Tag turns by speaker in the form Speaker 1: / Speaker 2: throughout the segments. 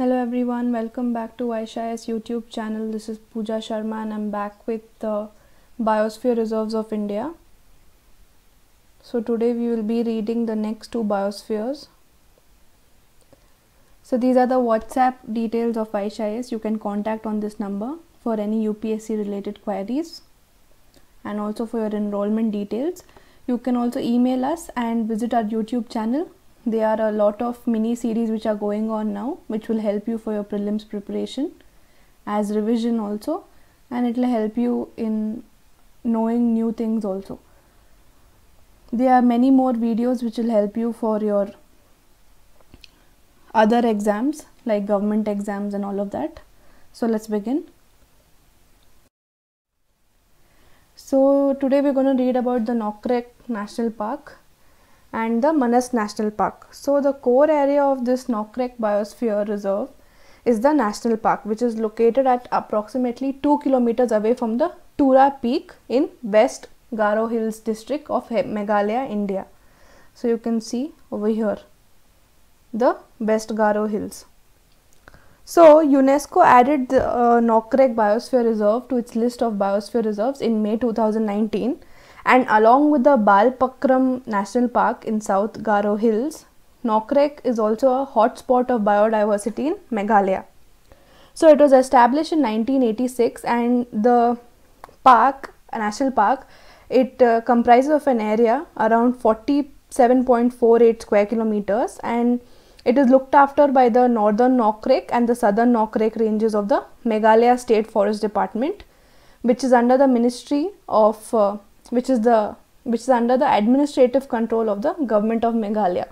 Speaker 1: Hello everyone, welcome back to Vaishaya's YouTube channel. This is Pooja Sharma and I'm back with the Biosphere Reserves of India. So today we will be reading the next two biospheres. So these are the WhatsApp details of Vaishaya's. You can contact on this number for any UPSC related queries and also for your enrollment details. You can also email us and visit our YouTube channel there are a lot of mini series which are going on now which will help you for your prelims preparation as revision also and it will help you in knowing new things also there are many more videos which will help you for your other exams like government exams and all of that so let's begin so today we're going to read about the Nokrek National Park and the Manas National Park. So, the core area of this Nokrek Biosphere Reserve is the national park, which is located at approximately 2 kilometers away from the Tura Peak in West Garo Hills district of Meghalaya, India. So, you can see over here the West Garo Hills. So, UNESCO added the uh, Nokrek Biosphere Reserve to its list of biosphere reserves in May 2019 and along with the Balpakram National Park in South Garo Hills, Nokrek is also a hotspot of biodiversity in Meghalaya. So it was established in 1986 and the park, a national park, it uh, comprises of an area around 47.48 square kilometers and it is looked after by the northern Nokrek and the southern Nokrek ranges of the Meghalaya State Forest Department which is under the Ministry of uh, which is the which is under the administrative control of the government of Meghalaya.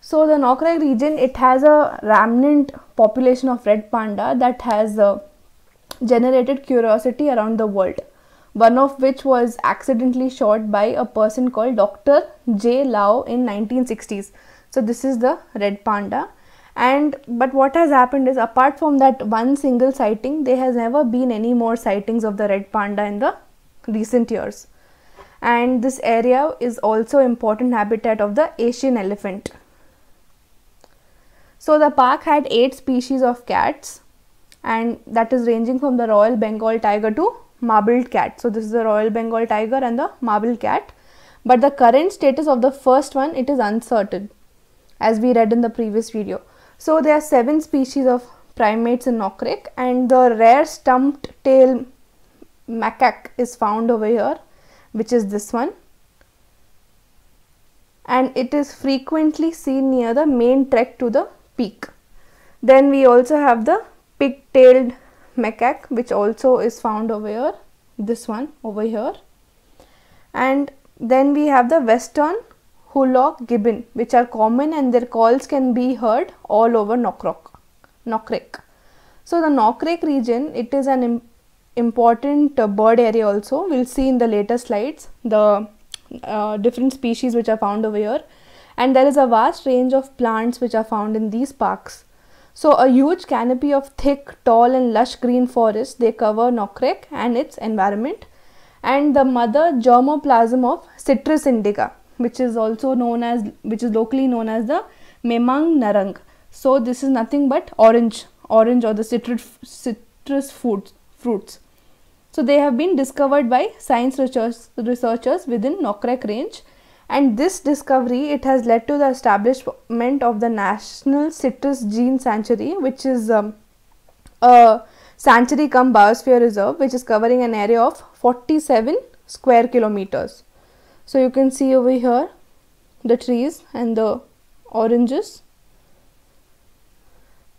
Speaker 1: So the Nokrai region it has a remnant population of red panda that has uh, generated curiosity around the world. One of which was accidentally shot by a person called Dr. J. Lau in 1960s. So this is the red panda and but what has happened is apart from that one single sighting there has never been any more sightings of the red panda in the recent years and this area is also important habitat of the asian elephant so the park had eight species of cats and that is ranging from the royal bengal tiger to marbled cat so this is the royal bengal tiger and the marbled cat but the current status of the first one it is uncertain as we read in the previous video so there are seven species of primates in Nokrek and the rare stumped tail macaque is found over here which is this one and it is frequently seen near the main trek to the peak. Then we also have the pig-tailed macaque which also is found over here, this one over here. And then we have the western hullock, gibbon, which are common and their calls can be heard all over Knockrock, Knockrake. So the Knockrake region, it is an Im important uh, bird area also. We'll see in the later slides the uh, different species which are found over here. And there is a vast range of plants which are found in these parks. So a huge canopy of thick, tall and lush green forest, they cover Knockrake and its environment and the mother germoplasm of Citrus indica which is also known as which is locally known as the memang narang so this is nothing but orange orange or the citrus citrus fruits fruits so they have been discovered by science researchers, researchers within Nokrek range and this discovery it has led to the establishment of the National Citrus Gene Sanctuary which is um, a sanctuary cum biosphere reserve which is covering an area of 47 square kilometers so you can see over here the trees and the oranges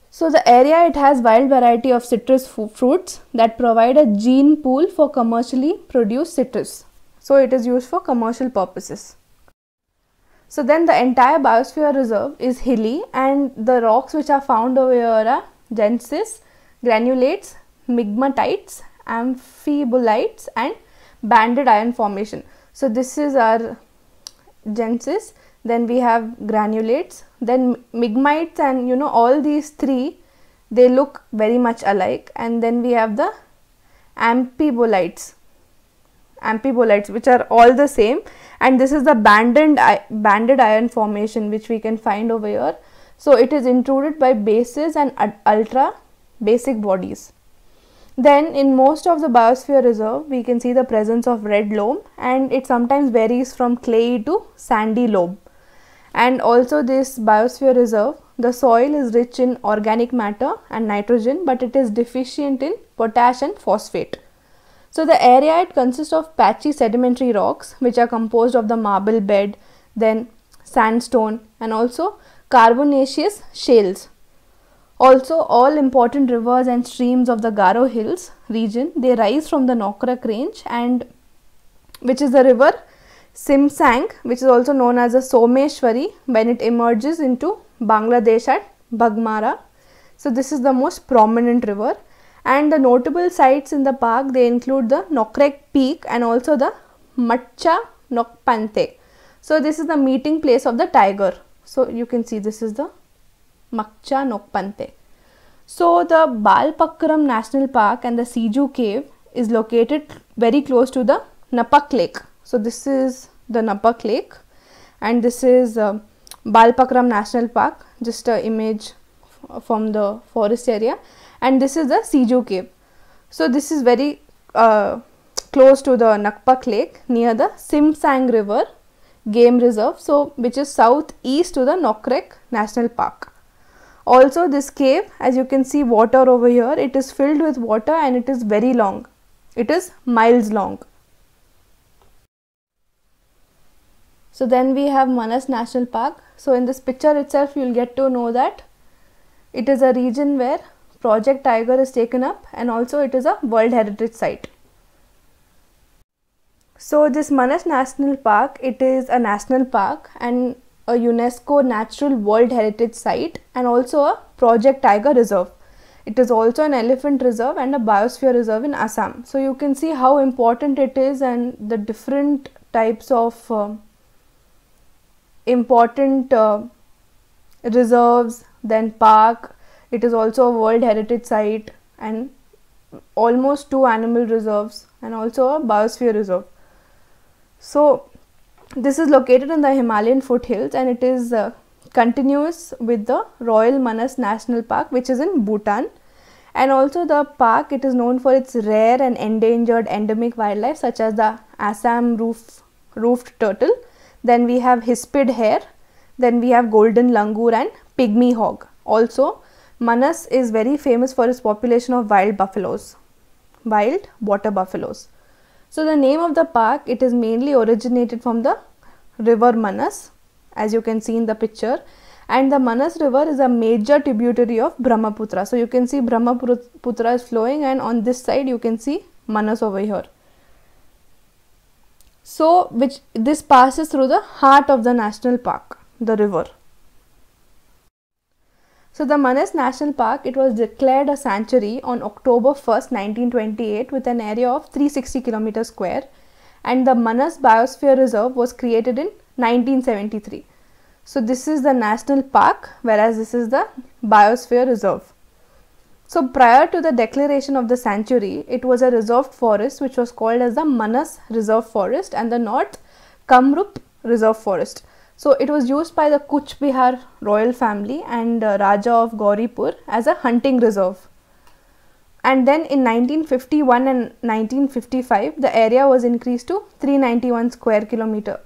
Speaker 1: so the area it has wild variety of citrus fruits that provide a gene pool for commercially produced citrus. So it is used for commercial purposes. So then the entire biosphere reserve is hilly and the rocks which are found over here are gensis, granulates, migmatites, amphibolites and banded iron formation. So this is our genesis Then we have granulates. Then migmites and you know all these three, they look very much alike. And then we have the amphibolites amphibolites which are all the same and this is the banded, banded iron formation which we can find over here. So, it is intruded by bases and ultra basic bodies. Then in most of the biosphere reserve, we can see the presence of red loam and it sometimes varies from clay to sandy loam. And also this biosphere reserve, the soil is rich in organic matter and nitrogen, but it is deficient in potash and phosphate. So the area it consists of patchy sedimentary rocks, which are composed of the marble bed, then sandstone and also carbonaceous shales also, all important rivers and streams of the Garo Hills region, they rise from the Nokrak range and which is the river Simsang, which is also known as the Someshwari when it emerges into Bangladesh at Bagmara. So, this is the most prominent river and the notable sites in the park, they include the Nokrek Peak and also the Matcha Nokpante. So, this is the meeting place of the tiger. So, you can see this is the Makcha Nokpante. So the Balpakram National Park and the Siju Cave is located very close to the Napak Lake. So this is the Napak Lake and this is uh, Balpakram National Park, just an image from the forest area and this is the Siju Cave. So this is very uh, close to the Nakpak Lake near the Simsang River Game Reserve, so which is southeast to the Nokrek National Park. Also this cave as you can see water over here it is filled with water and it is very long. It is miles long. So then we have Manas National Park. So in this picture itself you will get to know that it is a region where Project Tiger is taken up and also it is a World Heritage Site. So this Manas National Park, it is a national park and a UNESCO Natural World Heritage Site and also a Project Tiger Reserve. It is also an elephant reserve and a biosphere reserve in Assam. So you can see how important it is and the different types of uh, important uh, reserves, then park. It is also a World Heritage Site and almost two animal reserves and also a biosphere reserve. So this is located in the Himalayan foothills and it is uh, continuous with the Royal Manas National Park which is in Bhutan and also the park it is known for its rare and endangered endemic wildlife such as the Assam roof, roofed turtle then we have hispid hare then we have golden langur and pygmy hog also Manas is very famous for its population of wild buffaloes wild water buffaloes so the name of the park, it is mainly originated from the river Manas as you can see in the picture and the Manas river is a major tributary of Brahmaputra. So you can see Brahmaputra is flowing and on this side you can see Manas over here. So which this passes through the heart of the national park, the river. So the Manas National Park, it was declared a sanctuary on October 1st, 1928 with an area of 360 km square and the Manas Biosphere Reserve was created in 1973. So this is the national park whereas this is the biosphere reserve. So prior to the declaration of the sanctuary, it was a reserved forest which was called as the Manas Reserve Forest and the North Kamrup Reserve Forest. So it was used by the Kuch Bihar royal family and uh, Raja of Gauripur as a hunting reserve. And then in 1951 and 1955, the area was increased to 391 square kilometer,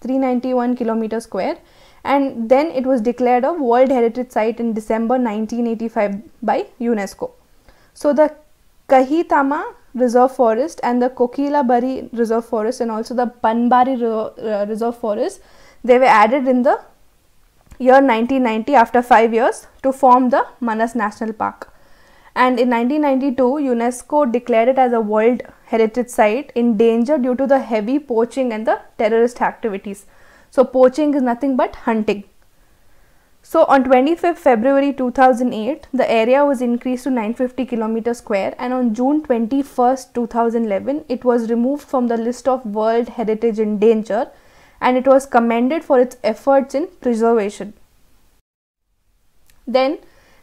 Speaker 1: 391 kilometer square, and then it was declared a World Heritage Site in December 1985 by UNESCO. So the Kahitama Reserve Forest and the Kokila Bari Reserve Forest and also the Panbari uh, Reserve Forest they were added in the year 1990 after 5 years to form the Manas National Park. And in 1992, UNESCO declared it as a World Heritage Site in danger due to the heavy poaching and the terrorist activities. So, poaching is nothing but hunting. So, on 25 February 2008, the area was increased to 950 km square and on June 21, 2011, it was removed from the list of World Heritage in Danger and it was commended for its efforts in preservation. Then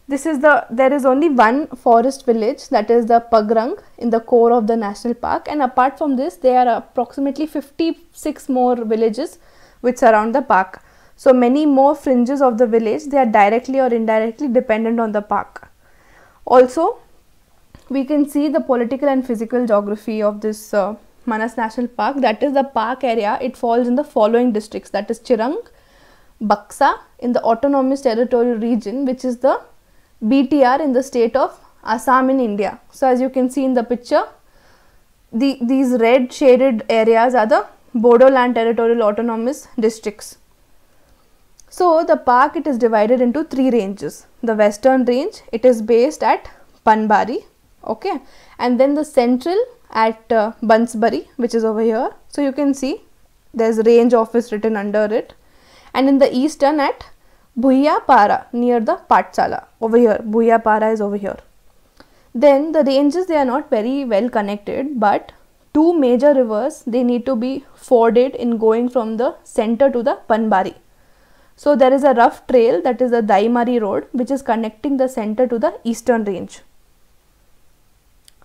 Speaker 1: this is the there is only one forest village that is the Pagrang in the core of the national park and apart from this there are approximately 56 more villages which surround the park. So many more fringes of the village they are directly or indirectly dependent on the park. Also we can see the political and physical geography of this uh, Manas National Park, that is the park area, it falls in the following districts that is Chirang, Baksa in the Autonomous Territorial region, which is the BTR in the state of Assam in India. So, as you can see in the picture, the, these red shaded areas are the Bodoland Territorial Autonomous Districts. So, the park it is divided into three ranges. The western range, it is based at Panbari, okay, and then the central at uh, Bunsbury which is over here. So you can see there's range office written under it and in the eastern at Para near the Patsala over here. Para is over here. Then the ranges they are not very well connected but two major rivers they need to be forded in going from the center to the Panbari. So there is a rough trail that is the Daimari road which is connecting the center to the eastern range.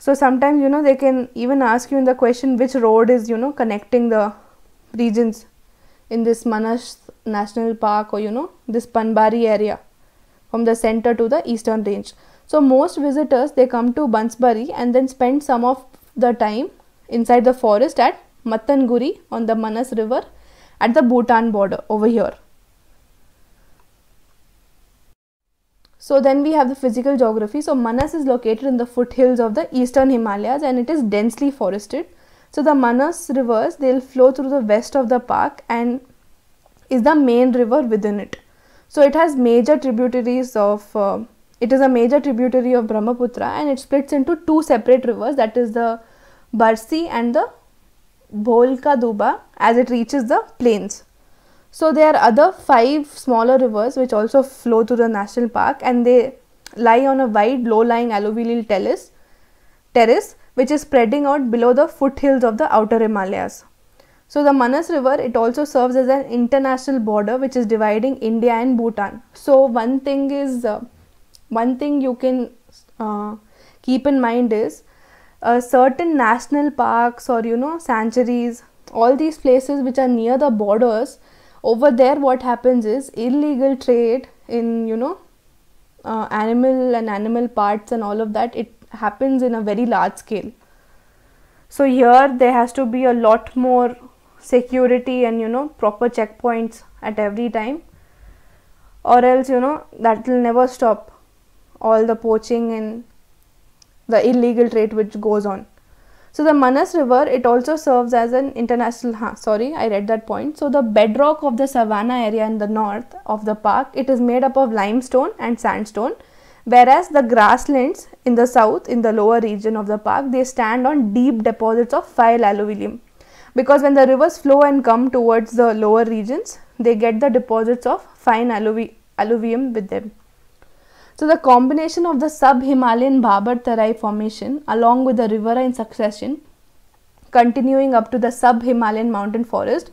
Speaker 1: So sometimes you know they can even ask you in the question which road is you know connecting the regions in this Manas National Park or you know this Panbari area from the center to the eastern range. So most visitors they come to Bansbari and then spend some of the time inside the forest at Matanguri on the Manas river at the Bhutan border over here. So then we have the physical geography. So Manas is located in the foothills of the eastern Himalayas and it is densely forested. So the Manas rivers, they'll flow through the west of the park and is the main river within it. So it has major tributaries of, uh, it is a major tributary of Brahmaputra and it splits into two separate rivers that is the Barsi and the Bholka Duba as it reaches the plains. So there are other five smaller rivers which also flow through the national park and they lie on a wide low-lying alluvial terrace, terrace which is spreading out below the foothills of the outer Himalayas. So the Manas river it also serves as an international border which is dividing India and Bhutan. So one thing is uh, one thing you can uh, keep in mind is uh, certain national parks or you know sanctuaries all these places which are near the borders over there what happens is illegal trade in you know uh, animal and animal parts and all of that it happens in a very large scale so here there has to be a lot more security and you know proper checkpoints at every time or else you know that will never stop all the poaching and the illegal trade which goes on so the Manas River, it also serves as an international, huh, sorry, I read that point. So the bedrock of the savanna area in the north of the park, it is made up of limestone and sandstone. Whereas the grasslands in the south, in the lower region of the park, they stand on deep deposits of file alluvium. Because when the rivers flow and come towards the lower regions, they get the deposits of fine alluvium with them. So the combination of the sub-Himalayan Babar Tarai formation along with the Rivera in succession continuing up to the sub-Himalayan mountain forest,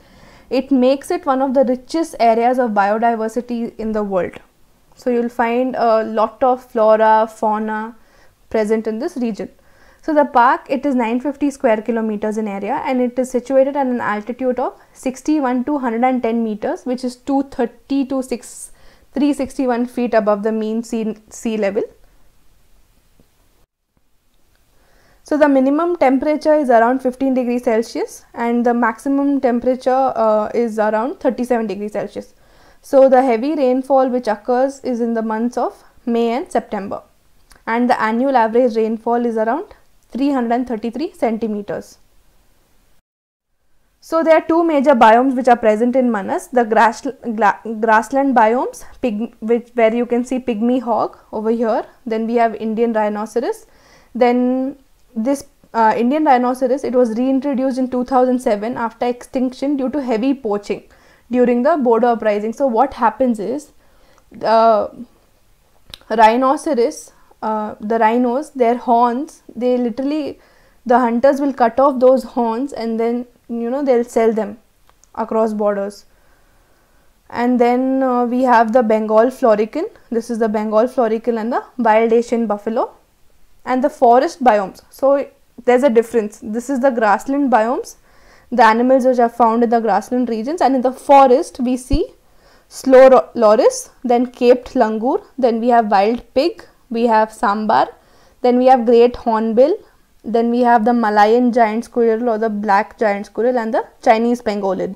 Speaker 1: it makes it one of the richest areas of biodiversity in the world. So you'll find a lot of flora, fauna present in this region. So the park, it is 950 square kilometers in area and it is situated at an altitude of 61 to 110 meters, which is 230 to 6 361 feet above the mean sea, sea level. So the minimum temperature is around 15 degrees Celsius and the maximum temperature uh, is around 37 degrees Celsius. So the heavy rainfall which occurs is in the months of May and September and the annual average rainfall is around 333 centimeters. So there are two major biomes which are present in Manas, the grass, grassland biomes pig, which, where you can see pygmy hog over here, then we have Indian rhinoceros, then this uh, Indian rhinoceros it was reintroduced in 2007 after extinction due to heavy poaching during the border uprising. So what happens is uh, rhinoceros, uh, the rhinos, their horns, they literally the hunters will cut off those horns and then you know they'll sell them across borders and then uh, we have the bengal florican this is the bengal florican and the wild asian buffalo and the forest biomes so there's a difference this is the grassland biomes the animals which are found in the grassland regions and in the forest we see slow loris then caped langur then we have wild pig we have sambar then we have great hornbill then we have the Malayan giant squirrel or the black giant squirrel and the Chinese pangolin.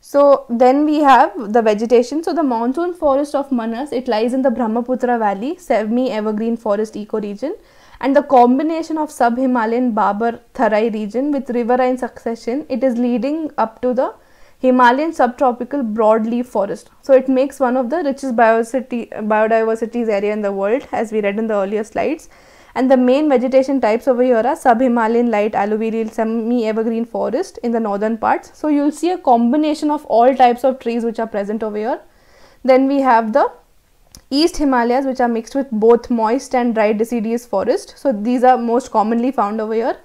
Speaker 1: So then we have the vegetation. So the monsoon forest of Manas, it lies in the Brahmaputra valley, semi-evergreen forest ecoregion and the combination of sub-Himalayan Babar Tharai region with riverine succession, it is leading up to the Himalayan subtropical broadleaf forest. So it makes one of the richest biodiversity, biodiversities area in the world as we read in the earlier slides. And the main vegetation types over here are sub-Himalayan light alluvial semi-evergreen forest in the northern parts. So you'll see a combination of all types of trees which are present over here. Then we have the East Himalayas which are mixed with both moist and dry deciduous forest. So these are most commonly found over here.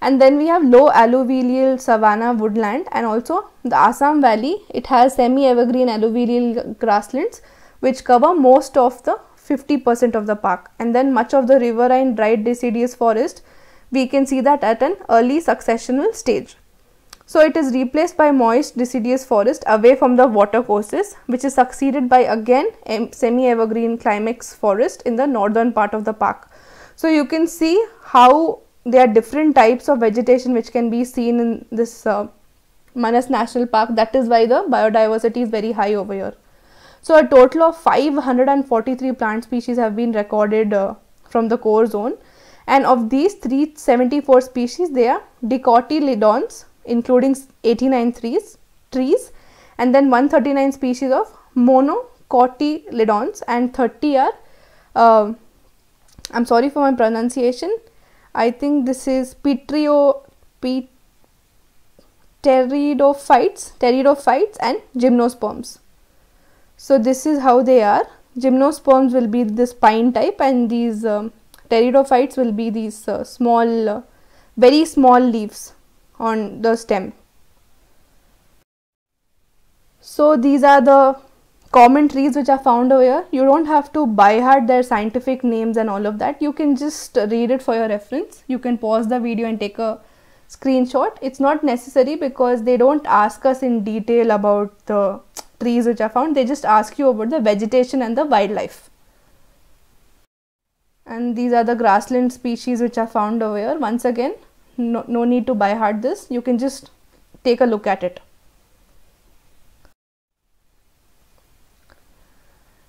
Speaker 1: And then we have low alluvial savanna woodland and also the Assam Valley. It has semi-evergreen alluvial grasslands which cover most of the 50% of the park and then much of the riverine dry deciduous forest we can see that at an early successional stage. So it is replaced by moist deciduous forest away from the watercourses, which is succeeded by again semi-evergreen climax forest in the northern part of the park. So you can see how there are different types of vegetation which can be seen in this uh, Manas National Park that is why the biodiversity is very high over here. So a total of 543 plant species have been recorded uh, from the core zone and of these 374 species they are dicotyledons including 89 trees, trees and then 139 species of monocotyledons and 30 are uh, I'm sorry for my pronunciation I think this is Petrio, pet, pteridophytes, pteridophytes and gymnosperms. So this is how they are. Gymnosperms will be the spine type and these um, pteridophytes will be these uh, small, uh, very small leaves on the stem. So these are the common trees which are found over here. You don't have to buy hard their scientific names and all of that. You can just read it for your reference. You can pause the video and take a screenshot. It's not necessary because they don't ask us in detail about the trees which are found, they just ask you about the vegetation and the wildlife. And these are the grassland species which are found over here. Once again, no, no need to buy hard this, you can just take a look at it.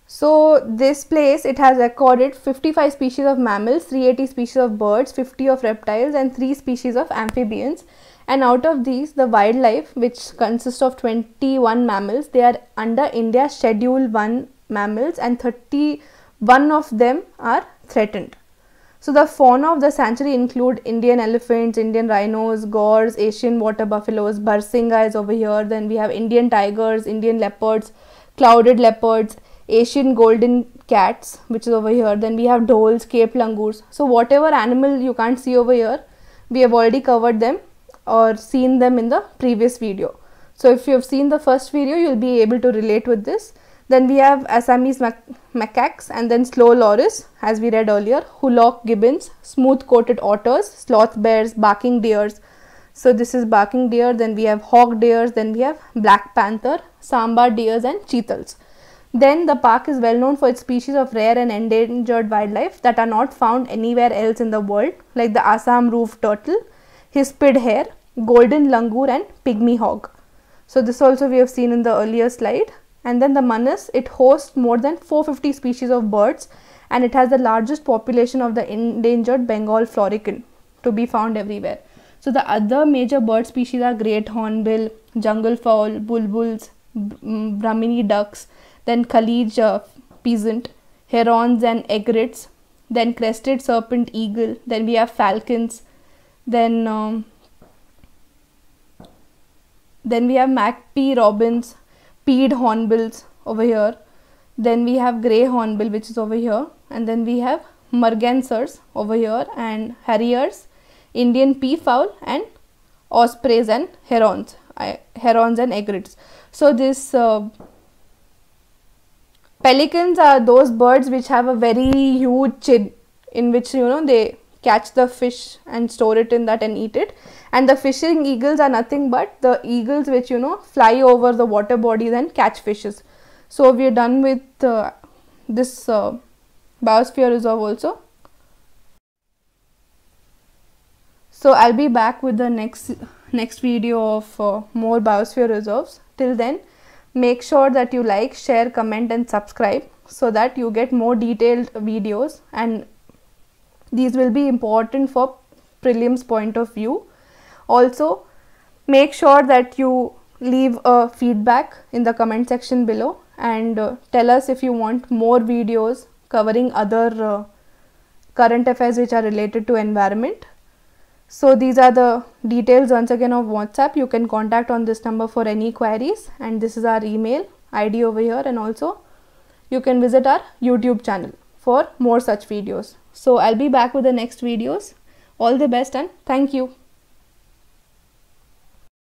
Speaker 1: So this place it has recorded 55 species of mammals, 380 species of birds, 50 of reptiles and 3 species of amphibians and out of these the wildlife which consists of 21 mammals they are under india schedule 1 mammals and 31 of them are threatened so the fauna of the sanctuary include indian elephants indian rhinos gors, asian water buffaloes barsinga is over here then we have indian tigers indian leopards clouded leopards asian golden cats which is over here then we have dholes cape langurs so whatever animal you can't see over here we have already covered them or seen them in the previous video. So if you have seen the first video, you'll be able to relate with this. Then we have Assamese mac macaques and then slow loris, as we read earlier, hulock gibbons, smooth-coated otters, sloth bears, barking deers. So this is barking deer, then we have hawk deers, then we have black panther, sambar deers and cheetahs. Then the park is well known for its species of rare and endangered wildlife that are not found anywhere else in the world like the Assam roof turtle, hispid hare, golden langur and pygmy hog. So this also we have seen in the earlier slide. And then the Manas, it hosts more than 450 species of birds and it has the largest population of the endangered Bengal florican to be found everywhere. So the other major bird species are great hornbill, jungle fowl, bulbuls, mm, Brahmini ducks, then Khalij uh, peasant, herons and egrets, then crested serpent eagle, then we have falcons, then um, then we have Mac P. Robbins, peed hornbills over here. Then we have grey hornbill which is over here and then we have mergansers over here and harriers, Indian peafowl and ospreys and herons, herons and egrets. So this uh, pelicans are those birds which have a very huge chin in which you know they catch the fish and store it in that and eat it. And the fishing eagles are nothing but the eagles which you know fly over the water bodies and catch fishes. So we are done with uh, this uh, biosphere reserve also. So I'll be back with the next next video of uh, more biosphere reserves. Till then, make sure that you like, share, comment and subscribe so that you get more detailed videos and these will be important for prelims point of view. Also, make sure that you leave a feedback in the comment section below and uh, tell us if you want more videos covering other uh, current affairs which are related to environment. So these are the details once again of WhatsApp. You can contact on this number for any queries and this is our email ID over here and also you can visit our YouTube channel for more such videos. So I'll be back with the next videos. All the best and thank you.